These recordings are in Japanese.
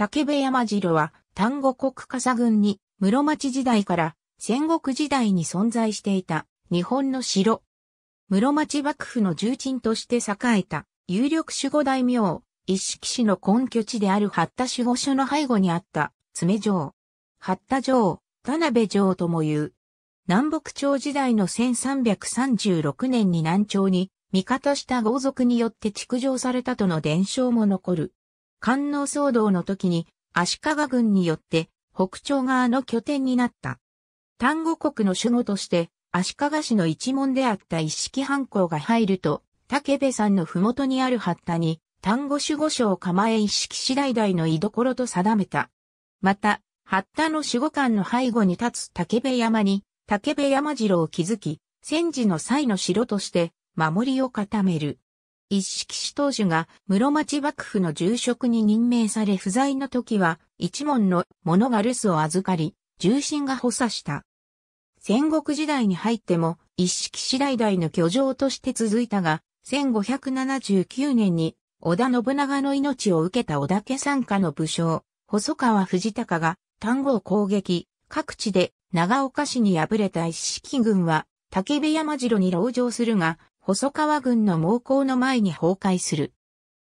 竹部山城は丹後国笠郡に室町時代から戦国時代に存在していた日本の城。室町幕府の重鎮として栄えた有力守護大名、一色氏の根拠地である八田守護所の背後にあった爪城。八田城、田辺城とも言う。南北朝時代の1336年に南朝に味方した豪族によって築城されたとの伝承も残る。官能騒動の時に足利軍によって北朝側の拠点になった。丹後国の守護として足利市の一門であった一式藩校が入ると、竹部さんの麓にある八田に丹後守護所を構え一式次第代の居所と定めた。また、八田の守護官の背後に立つ竹部山に竹部山城を築き、戦時の際の城として守りを固める。一色氏当主が室町幕府の重職に任命され不在の時は一門の者が留守を預かり、重臣が補佐した。戦国時代に入っても一色氏代々の居城として続いたが、1579年に織田信長の命を受けた織田家参加の武将、細川藤高が単語を攻撃、各地で長岡市に敗れた一式軍は竹部山城に籠城するが、細川軍の猛攻の前に崩壊する。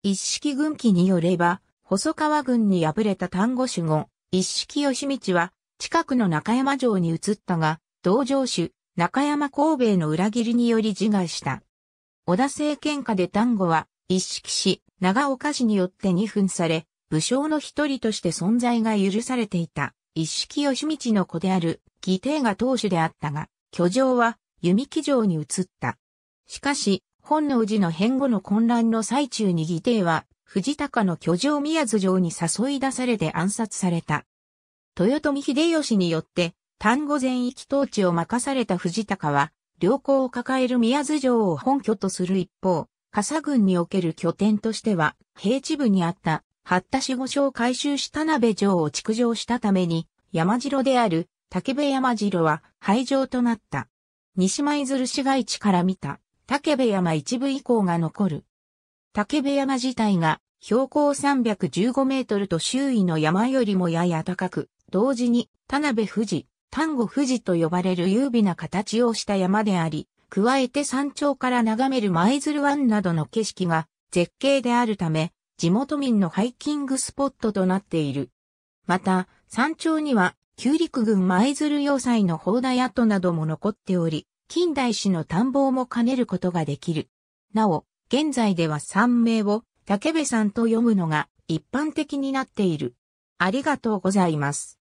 一式軍機によれば、細川軍に敗れた丹後守護、一式義道は、近くの中山城に移ったが、道城主、中山神戸の裏切りにより自害した。織田政権下で丹後は、一式市、長岡市によって二分され、武将の一人として存在が許されていた、一式義道の子である、義帝が当主であったが、居城は、弓木城に移った。しかし、本能寺の変後の混乱の最中に義弟は、藤高の居城宮津城に誘い出されて暗殺された。豊臣秀吉によって、丹後全域統治を任された藤高は、良好を抱える宮津城を本拠とする一方、笠軍における拠点としては、平地部にあった、八田市御所を改修した鍋城を築城したために、山城である竹部山城は廃城となった。西舞鶴市街地から見た竹部山一部以降が残る。竹部山自体が標高315メートルと周囲の山よりもやや高く、同時に田辺富士、丹後富士と呼ばれる優美な形をした山であり、加えて山頂から眺める舞鶴湾などの景色が絶景であるため、地元民のハイキングスポットとなっている。また、山頂には、旧陸軍舞鶴要塞の砲台跡なども残っており、近代史の探訪も兼ねることができる。なお、現在では3名を竹部さんと読むのが一般的になっている。ありがとうございます。